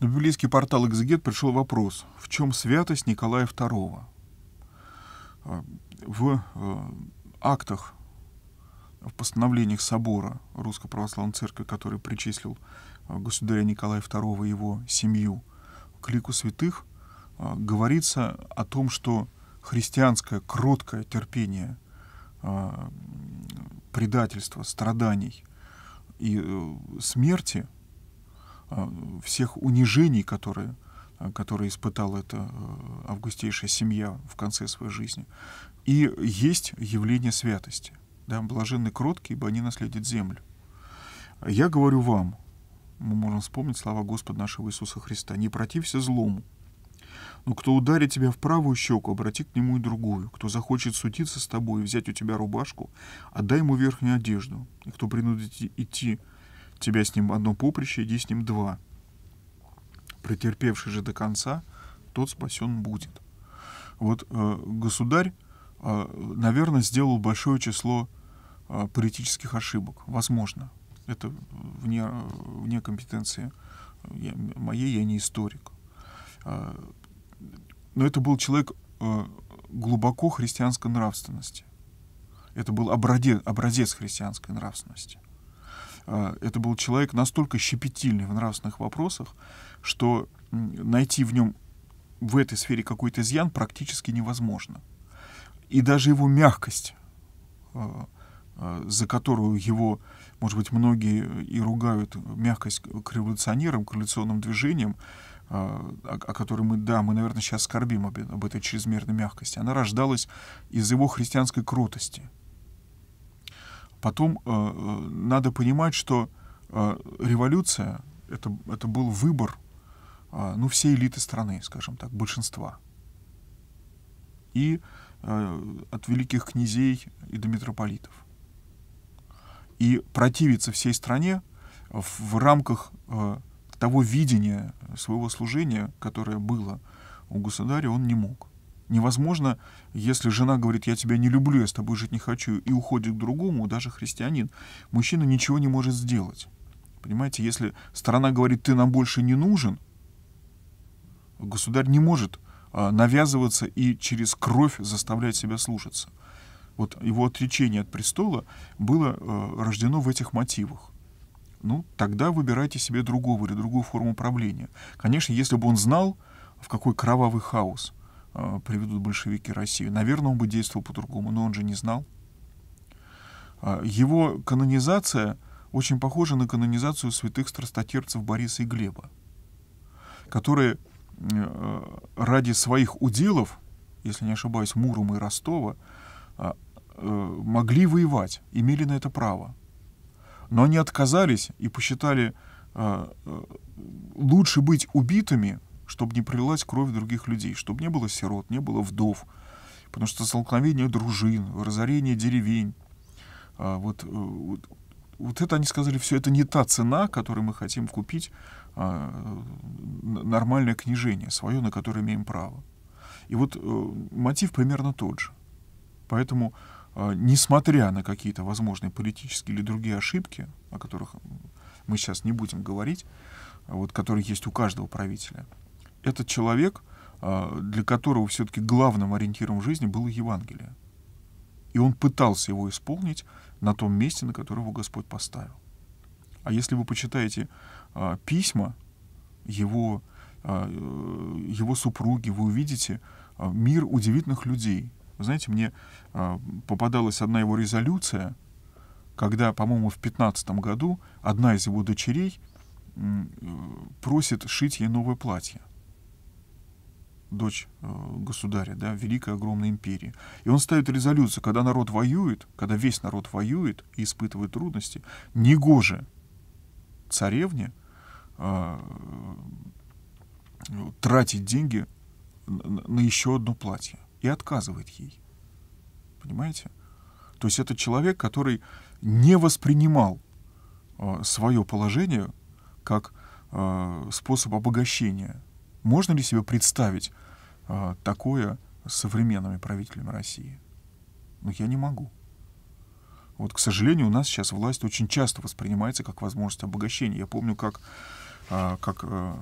На библейский портал «Экзегет» пришел вопрос, в чем святость Николая II? А, в э, актах, в постановлениях собора Русской Православной Церкви, который причислил а, государя Николая II и его семью к лику святых, а, говорится о том, что христианское кроткое терпение предательства, страданий и э, смерти – Э, всех унижений, которые, э, которые испытала эта э, августейшая семья в конце своей жизни. И есть явление святости. Да, блаженны кроткие, ибо они наследят землю. Я говорю вам, мы можем вспомнить слова Господа нашего Иисуса Христа, не протився злому, но кто ударит тебя в правую щеку, обрати к нему и другую. Кто захочет судиться с тобой и взять у тебя рубашку, отдай ему верхнюю одежду. И кто принудит идти тебя с ним одно поприще, иди с ним два. Претерпевший же до конца, тот спасен будет. Вот э, государь, э, наверное, сделал большое число э, политических ошибок. Возможно. Это вне, вне компетенции э, я, моей, я не историк. Э, но это был человек э, глубоко христианской нравственности. Это был обраде, образец христианской нравственности. А, это был человек настолько щепетильный в нравственных вопросах, что найти в нем в этой сфере какой-то изъян практически невозможно. И даже его мягкость, а, а, за которую его, может быть, многие и ругают, мягкость к революционерам, к революционным движениям, о, о которой мы, да, мы, наверное, сейчас скорбим об, об этой чрезмерной мягкости, она рождалась из его христианской кротости — Потом э, э, надо понимать, что э, революция это, это был выбор э, ну, всей элиты страны, скажем так, большинства. И э, от великих князей и до митрополитов. И противиться всей стране в, в рамках э, того видения своего служения, которое было у государя, он не мог. Невозможно, если жена говорит, я тебя не люблю, я с тобой жить не хочу, и уходит к другому, даже христианин, мужчина ничего не может сделать. Понимаете, если сторона говорит, ты нам больше не нужен, государь не может а, навязываться и через кровь заставлять себя слушаться. Вот его отречение от престола было а, рождено в этих мотивах. Ну, тогда выбирайте себе другого или другую форму правления. Конечно, если бы он знал, в какой кровавый хаос Э, приведут большевики Россию. Наверное, он бы действовал по-другому, но он же не знал. А, его канонизация очень похожа на канонизацию святых страстотерцев Бориса и Глеба, которые э, ради своих уделов, если не ошибаюсь, Мурома и Ростова, а, э, могли воевать, имели на это право. Но они отказались и посчитали лучше быть убитыми, чтобы не пролилась кровь других людей, чтобы не было сирот, не было вдов. Потому что столкновение дружин, разорение деревень, а, вот, э, вот, вот это они сказали, все это не та цена, которую мы хотим купить а, э, нормальное княжение, свое, на которое имеем право. И вот э, мотив примерно тот же. Поэтому, э, несмотря на какие-то возможные политические или другие ошибки, о которых мы сейчас не будем говорить, вот, которые есть у каждого правителя, это человек, а, для которого все-таки главным ориентиром в жизни было Евангелие. И он пытался его исполнить на том месте, на которое его Господь поставил. А если вы почитаете а, письма его, а, его супруги, вы увидите мир удивительных людей. Вы знаете, мне попадалась одна его резолюция, когда, по-моему, в 15 году одна из его дочерей э, просит шить ей новое платье дочь э, государя, да, великой огромной империи. И он ставит резолюцию, когда народ воюет, когда весь народ воюет и испытывает трудности, негоже царевне э, тратить деньги на, на еще одно платье и отказывает ей. Понимаете? То есть это человек, который не воспринимал э, свое положение как э, способ обогащения можно ли себе представить э, такое с современными правителями России? Ну, я не могу. Вот, к сожалению, у нас сейчас власть очень часто воспринимается как возможность обогащения. Я помню, как, э, как э,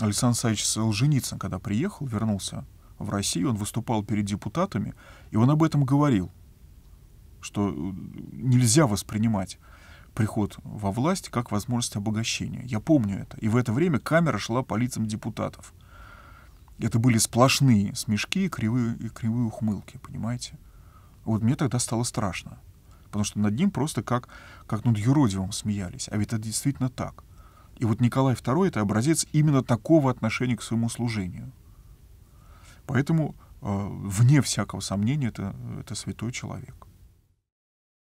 Александр Саевич Солженицын, когда приехал, вернулся в Россию, он выступал перед депутатами, и он об этом говорил, что э, нельзя воспринимать приход во власть как возможность обогащения. Я помню это. И в это время камера шла по лицам депутатов. Это были сплошные смешки и кривые, и кривые ухмылки, понимаете? Вот мне тогда стало страшно. Потому что над ним просто как, как над юродивым смеялись. А ведь это действительно так. И вот Николай II — это образец именно такого отношения к своему служению. Поэтому, э, вне всякого сомнения, это, это святой человек.